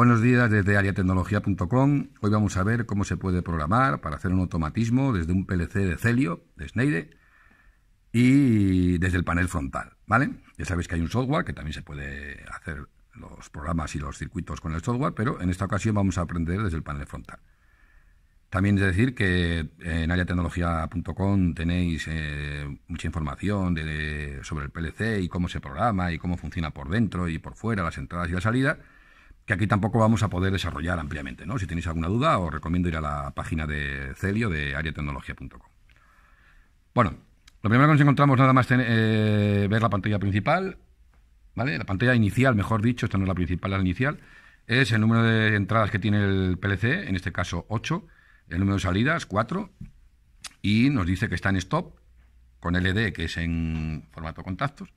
Buenos días desde ariatecnología.com. Hoy vamos a ver cómo se puede programar para hacer un automatismo desde un PLC de Celio, de Sneide, y desde el panel frontal, ¿vale? Ya sabéis que hay un software que también se puede hacer los programas y los circuitos con el software, pero en esta ocasión vamos a aprender desde el panel frontal. También es decir que en ariatecnología.com tenéis eh, mucha información sobre el PLC y cómo se programa y cómo funciona por dentro y por fuera, las entradas y las salidas que aquí tampoco vamos a poder desarrollar ampliamente. ¿no? Si tenéis alguna duda, os recomiendo ir a la página de Celio de ariatecnología.com. Bueno, lo primero que nos encontramos nada más eh, ver la pantalla principal, ¿vale? La pantalla inicial, mejor dicho, esta no es la principal, la inicial, es el número de entradas que tiene el PLC, en este caso 8, el número de salidas 4, y nos dice que está en stop, con LD, que es en formato contactos,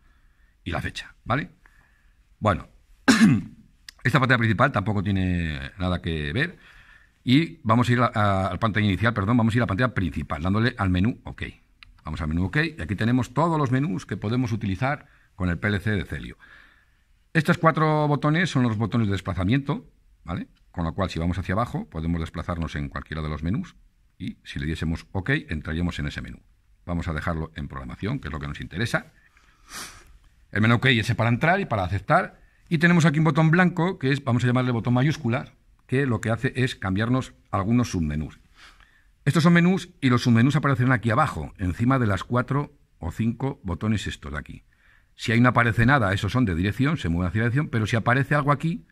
y la fecha, ¿vale? Bueno, Esta pantalla principal tampoco tiene nada que ver. Y vamos a ir a, la pantalla inicial, perdón, vamos a ir a la pantalla principal, dándole al menú OK. Vamos al menú OK y aquí tenemos todos los menús que podemos utilizar con el PLC de Celio. Estos cuatro botones son los botones de desplazamiento, ¿vale? Con lo cual, si vamos hacia abajo, podemos desplazarnos en cualquiera de los menús y si le diésemos OK, entraríamos en ese menú. Vamos a dejarlo en programación, que es lo que nos interesa. El menú OK es para entrar y para aceptar. Y tenemos aquí un botón blanco, que es, vamos a llamarle botón mayúscula, que lo que hace es cambiarnos algunos submenús. Estos son menús y los submenús aparecen aquí abajo, encima de las cuatro o cinco botones estos de aquí. Si ahí no aparece nada, esos son de dirección, se mueven hacia la dirección, pero si aparece algo aquí,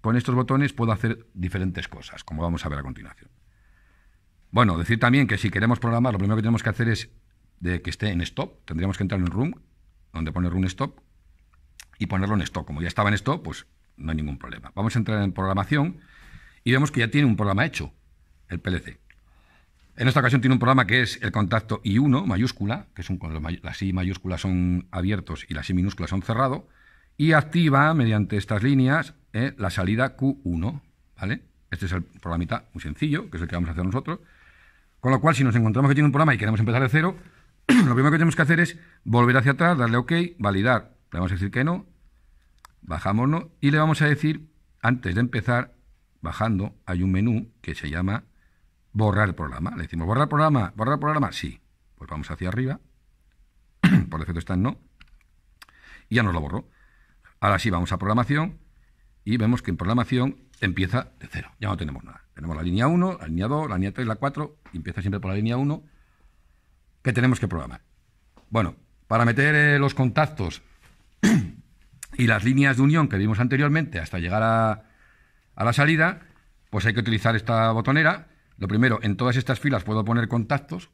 con estos botones puedo hacer diferentes cosas, como vamos a ver a continuación. Bueno, decir también que si queremos programar, lo primero que tenemos que hacer es de que esté en stop, tendríamos que entrar en room, donde pone room stop, y ponerlo en stock. Como ya estaba en stock, pues no hay ningún problema. Vamos a entrar en programación y vemos que ya tiene un programa hecho, el PLC. En esta ocasión tiene un programa que es el contacto I1 mayúscula, que son las I mayúsculas son abiertos y las I minúsculas son cerrados, y activa mediante estas líneas eh, la salida Q1, ¿vale? Este es el programita muy sencillo, que es el que vamos a hacer nosotros. Con lo cual, si nos encontramos que tiene un programa y queremos empezar de cero, lo primero que tenemos que hacer es volver hacia atrás, darle OK, validar le vamos a decir que no, bajamos no y le vamos a decir, antes de empezar, bajando, hay un menú que se llama borrar programa. Le decimos, borrar programa, borrar programa, sí. Pues vamos hacia arriba, por defecto está en no, y ya nos lo borró. Ahora sí, vamos a programación y vemos que en programación empieza de cero, ya no tenemos nada. Tenemos la línea 1, la línea 2, la línea 3, la 4, empieza siempre por la línea 1, que tenemos que programar. Bueno, para meter eh, los contactos y las líneas de unión que vimos anteriormente hasta llegar a, la salida, pues hay que utilizar esta botonera. Lo primero, en todas estas filas puedo poner contactos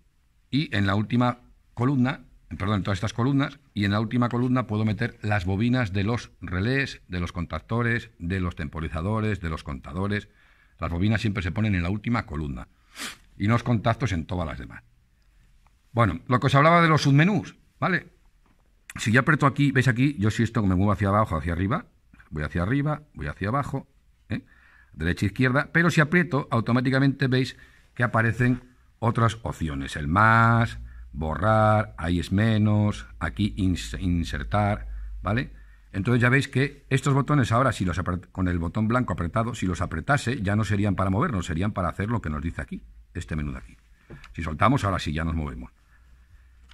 y en la última columna, perdón, en todas estas columnas, y en la última columna puedo meter las bobinas de los relés, de los contactores, de los temporizadores, de los contadores. Las bobinas siempre se ponen en la última columna y los contactos en todas las demás. Bueno, lo que os hablaba de los submenús, ¿vale? si yo aprieto aquí, veis aquí, yo si esto me muevo hacia abajo, hacia arriba, voy hacia arriba, voy hacia abajo, ¿eh? derecha, izquierda, pero si aprieto, automáticamente veis que aparecen otras opciones, el más, borrar, ahí es menos, aquí insertar, ¿vale? Entonces ya veis que estos botones ahora, si los con el botón blanco apretado, si los apretase, ya no serían para movernos, serían para hacer lo que nos dice aquí, este menú de aquí. Si soltamos, ahora sí, ya nos movemos.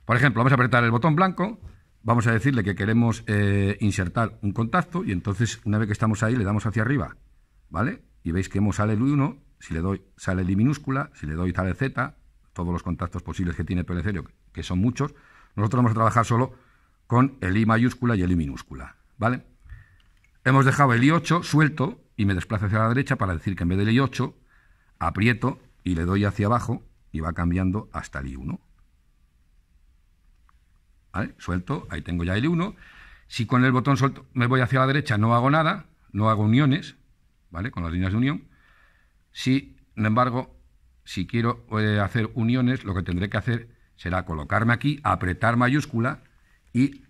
Por ejemplo, vamos a apretar el botón blanco, vamos a decirle que queremos eh, insertar un contacto y entonces una vez que estamos ahí le damos hacia arriba, ¿vale? Y veis que hemos sale el 1, si le doy sale el I minúscula, si le doy sale Z, todos los contactos posibles que tiene PLC, que son muchos, nosotros vamos a trabajar solo con el I mayúscula y el I minúscula, ¿vale? Hemos dejado el I8 suelto y me desplazo hacia la derecha para decir que en vez del I8 aprieto y le doy hacia abajo y va cambiando hasta el I1. Suelto, ahí tengo ya el 1. Si con el botón suelto me voy hacia la derecha, no hago nada, no hago uniones, ¿vale? Con las líneas de unión. Si, sin embargo, si quiero eh, hacer uniones, lo que tendré que hacer será colocarme aquí, apretar mayúscula y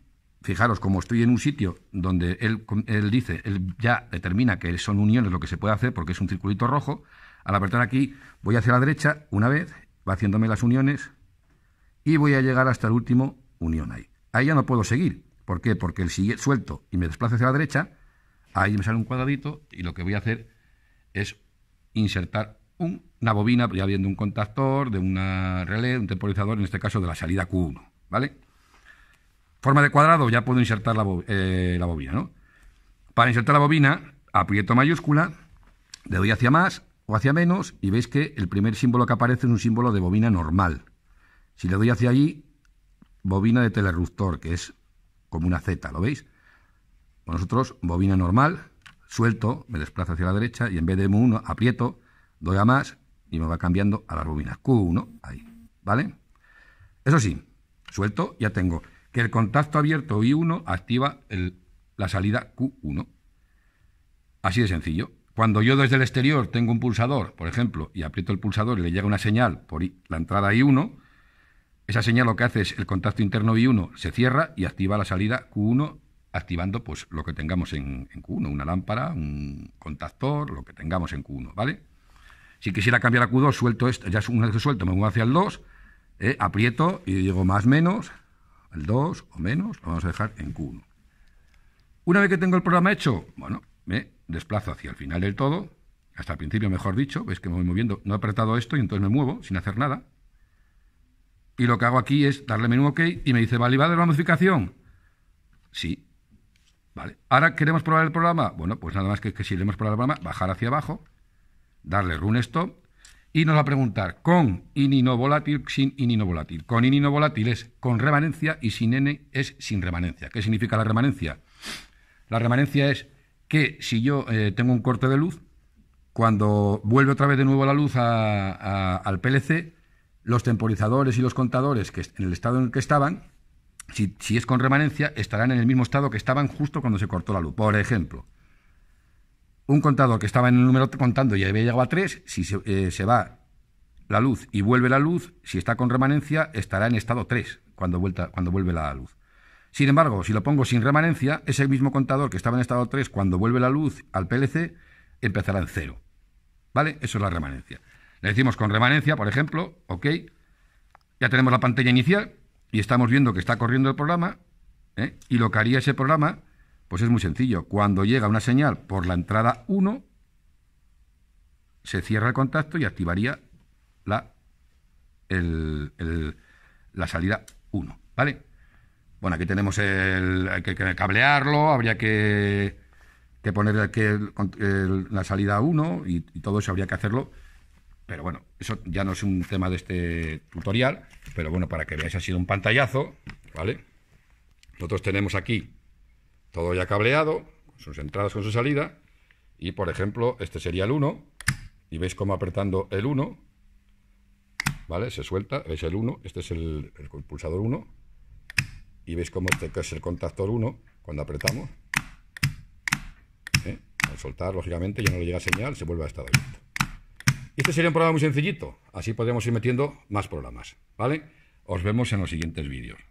fijaros, como estoy en un sitio donde él, él, dice, él ya determina que son uniones lo que se puede hacer porque es un circulito rojo, al apretar aquí voy hacia la derecha una vez, va haciéndome las uniones y voy a llegar hasta el último unión ahí. Ahí ya no puedo seguir. ¿Por qué? Porque el siguiente suelto y me desplazo hacia la derecha, ahí me sale un cuadradito y lo que voy a hacer es insertar una bobina, ya bien un contactor, de una relé, un temporizador, en este caso de la salida Q1, ¿vale? Forma de cuadrado, ya puedo insertar la, eh, la bobina, ¿no? Para insertar la bobina, aprieto mayúscula, le doy hacia más o hacia menos y veis que el primer símbolo que aparece es un símbolo de bobina normal. Si le doy hacia allí, bobina de telerruptor, que es como una Z, ¿lo veis? Con nosotros, bobina normal, suelto, me desplazo hacia la derecha y en vez de M1 aprieto, doy a más y me va cambiando a las bobinas Q1, ahí, ¿vale? Eso sí, suelto, ya tengo que el contacto abierto I1 activa la salida Q1. Así de sencillo. Cuando yo desde el exterior tengo un pulsador, por ejemplo, y aprieto el pulsador y le llega una señal por la entrada I1, esa señal lo que hace es el contacto interno I1 se cierra y activa la salida Q1 activando pues lo que tengamos en, Q1, una lámpara, un contactor, lo que tengamos en Q1, ¿vale? Si quisiera cambiar a Q2, suelto esto, ya una vez que suelto me muevo hacia el 2, eh, aprieto y digo más menos, el 2 o menos, lo vamos a dejar en Q1. Una vez que tengo el programa hecho, bueno, me desplazo hacia el final del todo, hasta el principio mejor dicho, ves que me voy moviendo, no he apretado esto y entonces me muevo sin hacer nada, y lo que hago aquí es darle menú OK y me dice, de la modificación? Sí. Vale. ¿Ahora queremos probar el programa? Bueno, pues nada más que, que si queremos probar el programa, bajar hacia abajo, darle run stop y nos va a preguntar con no volátil, sin inino volátil. Con inino volátil es con remanencia y sin n es sin remanencia. ¿Qué significa la remanencia? La remanencia es que si yo eh, tengo un corte de luz, cuando vuelve otra vez de nuevo la luz al PLC, los temporizadores y los contadores que en el estado en el que estaban, si, es con remanencia, estarán en el mismo estado que estaban justo cuando se cortó la luz. Por ejemplo, un contador que estaba en el número contando y había llegado a 3, si eh, se, va la luz y vuelve la luz, si está con remanencia, estará en estado 3 cuando, vuelta, cuando vuelve la luz. Sin embargo, si lo pongo sin remanencia, ese mismo contador que estaba en estado 3 cuando vuelve la luz al PLC empezará en 0. ¿Vale? Eso es la remanencia. Le decimos con remanencia, por ejemplo, ok, ya tenemos la pantalla inicial y estamos viendo que está corriendo el programa ¿eh? y lo que haría ese programa, pues es muy sencillo. Cuando llega una señal por la entrada 1, se cierra el contacto y activaría la, la salida 1, ¿vale? Bueno, aquí tenemos el... que, cablearlo, habría que, que poner el, la salida 1 y, y todo eso habría que hacerlo pero bueno, eso ya no es un tema de este tutorial, pero bueno, para que veáis ha sido un pantallazo, ¿vale? Nosotros tenemos aquí todo ya cableado, sus entradas con su salida, y por ejemplo, este sería el 1, y veis cómo apretando el 1, ¿vale? Se suelta, es el 1, este es el, pulsador 1, y veis cómo este que es el contactor 1, cuando apretamos, ¿eh? al soltar, lógicamente, ya no le llega señal, se vuelve a estar abierto. Este sería un programa muy sencillito, así podríamos ir metiendo más programas, ¿vale? Os vemos en los siguientes vídeos.